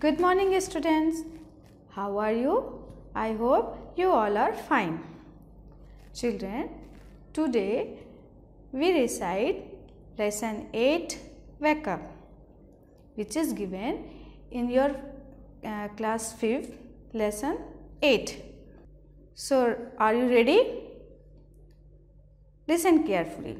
Good morning students. How are you? I hope you all are fine. Children, today we recite lesson 8 wake up which is given in your uh, class 5th lesson 8. So, are you ready? Listen carefully.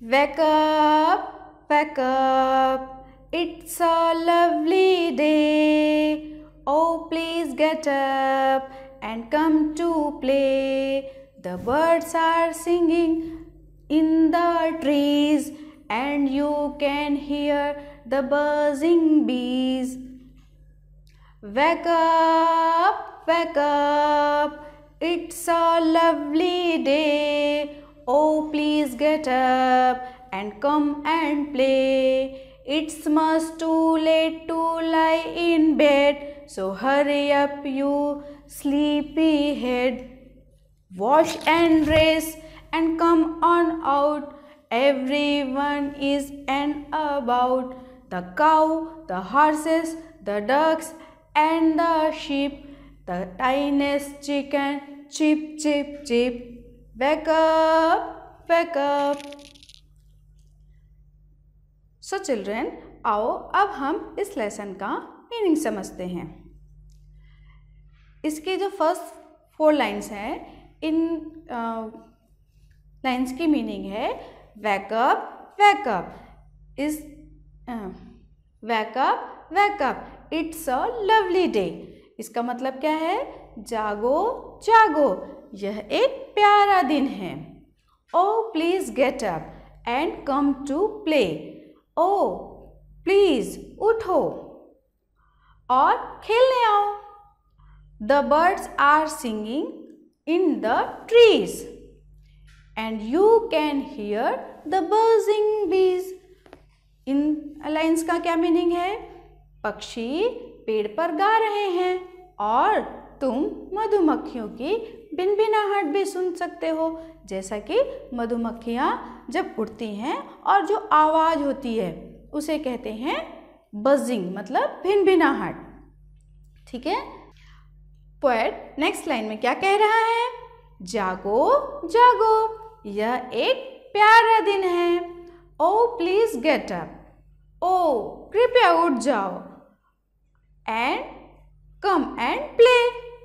Wake up, wake up. It's a lovely day. Oh, please get up and come to play. The birds are singing in the trees, and you can hear the buzzing bees. Wake up, wake up. It's a lovely day. Oh, please get up and come and play. It's much too late to lie in bed, so hurry up, you sleepy head. Wash and dress and come on out. Everyone is and about the cow, the horses, the ducks, and the sheep, the tiniest chicken, chip, chip, chip. Wake up, wake up. So so children आओ अब हम इस lesson का meaning समझते हैं इसके जो first four lines हैं इन लाइंस की मीनिंग है वैकअप वैकअप इस wake up wake up it's a lovely day इसका मतलब क्या है जागो जागो यह एक प्यारा दिन है oh please get up and come to play oh please उठो और खेलने आओ the birds are singing in the trees and you can hear the buzzing bees in lines का क्या मीनिंग है पक्षी पेड़ पर गा रहे हैं और तुम मधुमक्खियों की बिन बिनबिनाहट भी सुन सकते हो जैसा कि मधुमक्खियाँ जब उड़ती हैं और जो आवाज़ होती है उसे कहते हैं बजिंग मतलब भिन भिनभिनाहट ठीक है पोएट नेक्स्ट लाइन में क्या कह रहा है जागो जागो यह एक प्यारा दिन है oh please get up oh कृपया उठ जाओ एंड कम एंड प्ले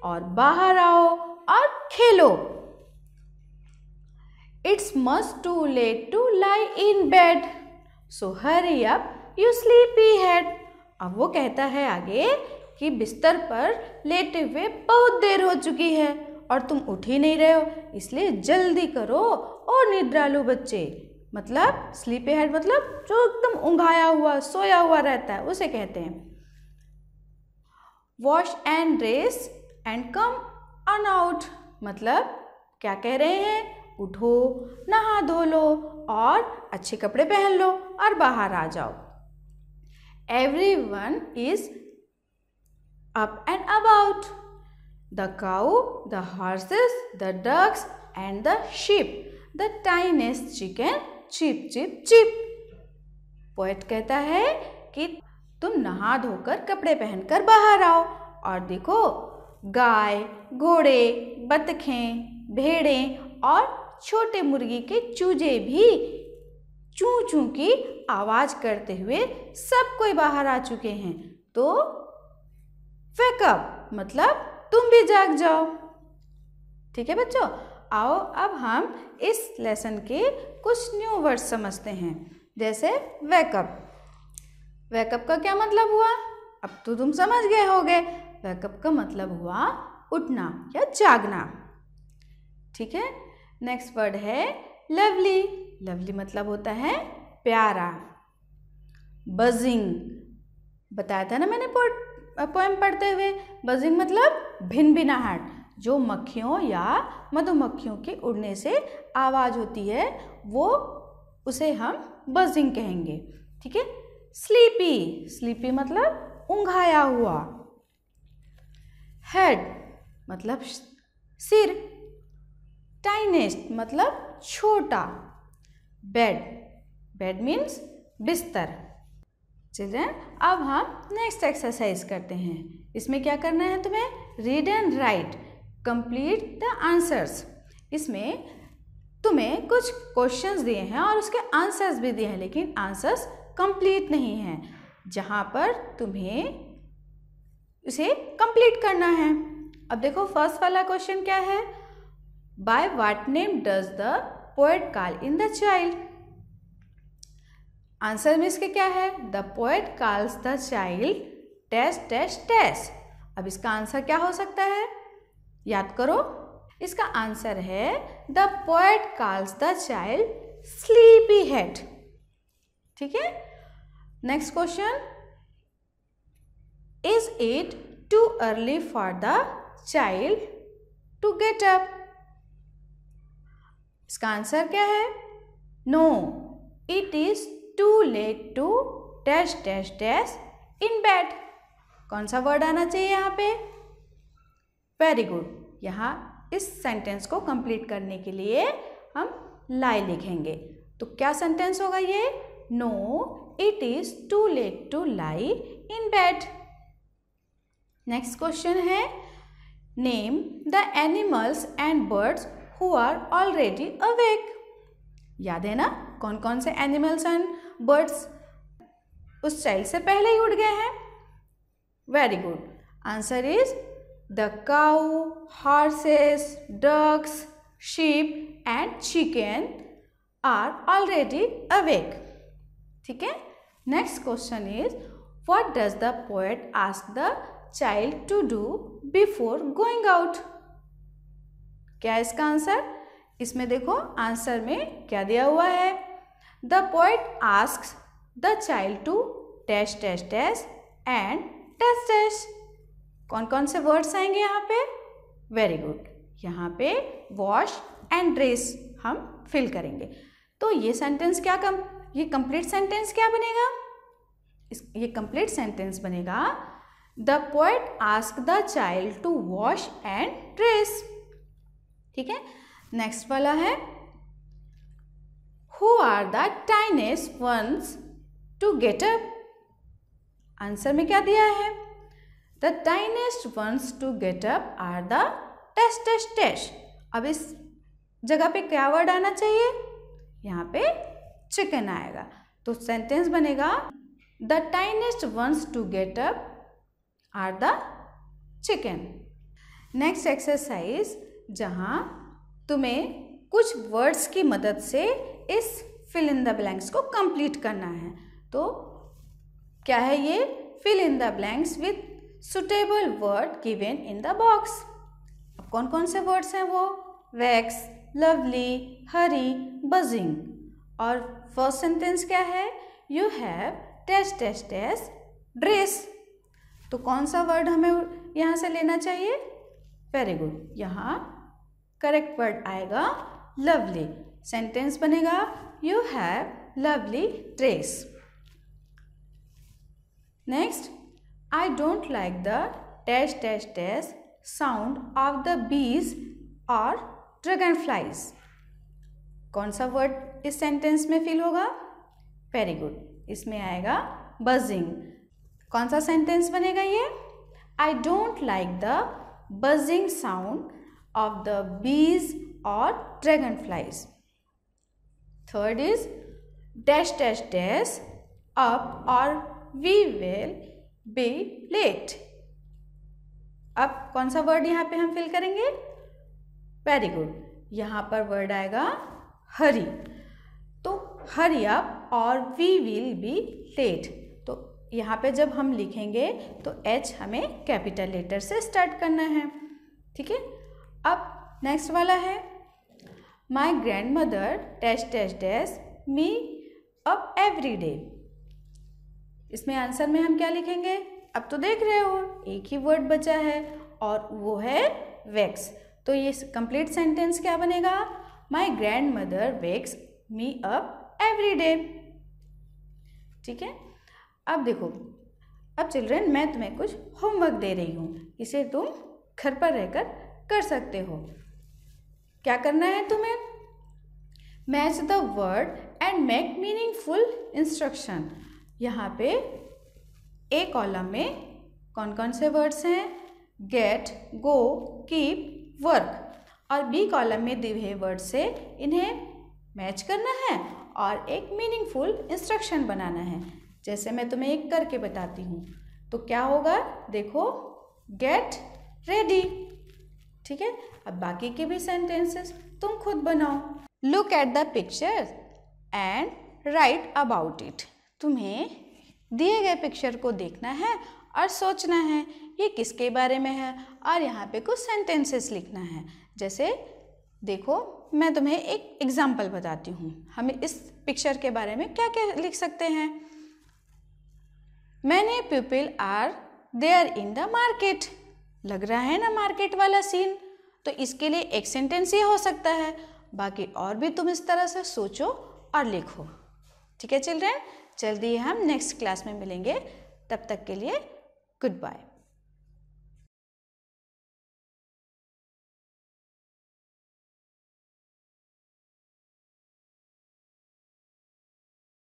और बाहर आओ और खेलो it's must too late to lie in bed so hurry up you sleepy head अब वो कहता है आगे कि बिस्तर पर लेटे हुए बहुत देर हो चुकी है और तुम उठ ही नहीं रहे हो इसलिए जल्दी करो और निद्रा लो बच्चे मतलब स्लीपी हेड मतलब जो एकदम उंघाया हुआ सोया हुआ रहता है उसे कहते हैं wash and dress and come on out मतलब क्या कह रहे हैं उठो नहा धो लो और अच्छे कपड़े पहन लो और बाहर आ जाओ everyone is up and about the cow the horses the dogs and the sheep the tiniest chicken cheep cheep cheep poet कहता है कि तुम नहा धोकर कपड़े पहनकर बाहर आओ और देखो गाय घोड़े बतखें भेड़ें और छोटे मुर्गी के चूजे भी चू चू की आवाज़ करते हुए सब कोई बाहर आ चुके हैं तो फेकअप मतलब तुम भी जाग जाओ ठीक है बच्चों आओ अब हम इस लेसन के कुछ न्यू वर्ड समझते हैं जैसे वेकअप वेकअप का क्या मतलब हुआ अब तो तुम समझ गए होगे वैकअप का मतलब हुआ उठना या जागना ठीक है नेक्स्ट वर्ड है लवली लवली मतलब होता है प्यारा बजिंग बताया था ना मैंने पोएम पढ़ते हुए बजिंग मतलब भिन भिनाहट जो मक्खियों या मधुमक्खियों के उड़ने से आवाज़ होती है वो उसे हम बजिंग कहेंगे ठीक है स्लीपी स्लीपी मतलब उंघाया हुआ हेड मतलब सिर टाइनेस्ट मतलब छोटा बेड बेड मीन्स बिस्तर चिल्ड्रेन अब हम नेक्स्ट एक्सरसाइज करते हैं इसमें क्या करना है तुम्हें read and write complete the answers इसमें तुम्हें कुछ क्वेश्चंस दिए हैं और उसके आंसर्स भी दिए हैं लेकिन आंसर्स कंप्लीट नहीं हैं जहाँ पर तुम्हें उसे कंप्लीट करना है अब देखो फर्स्ट वाला क्वेश्चन क्या है by what name does the poet call in the child answer में इसके क्या है the poet calls the child dash dash dash अब इसका आंसर क्या हो सकता है याद करो इसका आंसर है the poet calls the child sleepy head ठीक है next question Is it too early for the child to get up? इसका आंसर क्या है no it is too late to dash dash dash in bed कौन सा word आना चाहिए यहाँ पे वेरी गुड यहाँ इस सेंटेंस को कंप्लीट करने के लिए हम लाई लिखेंगे तो क्या सेंटेंस होगा ये no it is too late to lie in bed next question है name the animals and birds who are already awake याद है ना कौन कौन से एनिमल्स एंड बर्ड्स उस चाइल्ड से पहले ही उठ गए हैं very good answer is the cow horses dogs sheep and chicken are already awake ठीक है next question is what does the poet ask the child to do before going out क्या इसका आंसर इसमें देखो आंसर में क्या दिया हुआ है the poet ask the child to dash dash dash and dash dash कौन कौन से वर्ड्स आएंगे यहाँ पे वेरी गुड यहाँ पे वॉश एंड ड्रेस हम फिल करेंगे तो ये सेंटेंस क्या कम ये कंप्लीट सेंटेंस क्या बनेगा इस ये कंप्लीट सेंटेंस बनेगा the poet ask the child to wash and dress ठीक है नेक्स्ट वाला है who are the tiniest ones to get up answer में क्या दिया है the tiniest ones to get up are the dash dash dash अब इस जगह पे क्या वर्ड आना चाहिए यहाँ पे चिकन आएगा तो सेंटेंस बनेगा the tiniest ones to get up are the chicken next exercise जहाँ तुम्हें कुछ वर्ड्स की मदद से इस फिल इन द ब्लैंक्स को कंप्लीट करना है तो क्या है ये fill in the blanks with suitable word given in the box अब कौन कौन से वर्ड्स हैं वो वैक्स लवली हरी बजिंग और फर्स्ट सेंटेंस क्या है you have dash dash dash dress तो कौन सा वर्ड हमें यहाँ से लेना चाहिए वेरी गुड यहाँ करेक्ट वर्ड आएगा लवली सेंटेंस बनेगा you have lovely dress next I don't like the dash dash dash sound of the bees और ड्रैगन फ्लाइज कौन सा वर्ड इस सेंटेंस में फील होगा वेरी गुड इसमें आएगा बजिंग कौन सा सेंटेंस बनेगा ये I don't like the buzzing sound of the bees और dragonflies third is dash dash dash up or we will be late अब कौन सा वर्ड यहाँ पे हम फिल करेंगे वेरी गुड यहाँ पर वर्ड आएगा हरी तो hurry up or we will be late यहाँ पे जब हम लिखेंगे तो एच हमें कैपिटल लेटर से स्टार्ट करना है ठीक है अब नेक्स्ट वाला है my grandmother dash dash dash me up every day इसमें आंसर में हम क्या लिखेंगे अब तो देख रहे हो एक ही वर्ड बचा है और वो है वैक्स तो ये कंप्लीट सेंटेंस क्या बनेगा my grandmother wakes me up every day ठीक है अब देखो अब चिल्ड्रेन मैं तुम्हें कुछ होमवर्क दे रही हूँ इसे तुम घर पर रहकर कर सकते हो क्या करना है तुम्हें match the word and make meaningful instruction यहाँ पे ए कॉलम में कौन कौन से वर्ड्स हैं गेट गो कीप वर्क और बी कॉलम में दिए हुए वर्ड से इन्हें मैच करना है और एक मीनिंगफुल इंस्ट्रक्शन बनाना है जैसे मैं तुम्हें एक करके बताती हूँ तो क्या होगा देखो गेट रेडी ठीक है अब बाकी के भी सेंटेंसेस तुम खुद बनाओ look at the picture and write about it तुम्हें दिए गए पिक्चर को देखना है और सोचना है ये किसके बारे में है और यहाँ पे कुछ सेंटेंसेस लिखना है जैसे देखो मैं तुम्हें एक एग्ज़ाम्पल बताती हूँ हम इस पिक्चर के बारे में क्या क्या लिख सकते हैं many people are there in the market लग रहा है ना मार्केट वाला सीन तो इसके लिए एक सेंटेंस ही हो सकता है बाकी और भी तुम इस तरह से सोचो और लिखो ठीक है चिल्ड्रेन जल्दी हम नेक्स्ट क्लास में मिलेंगे तब तक के लिए गुड बाय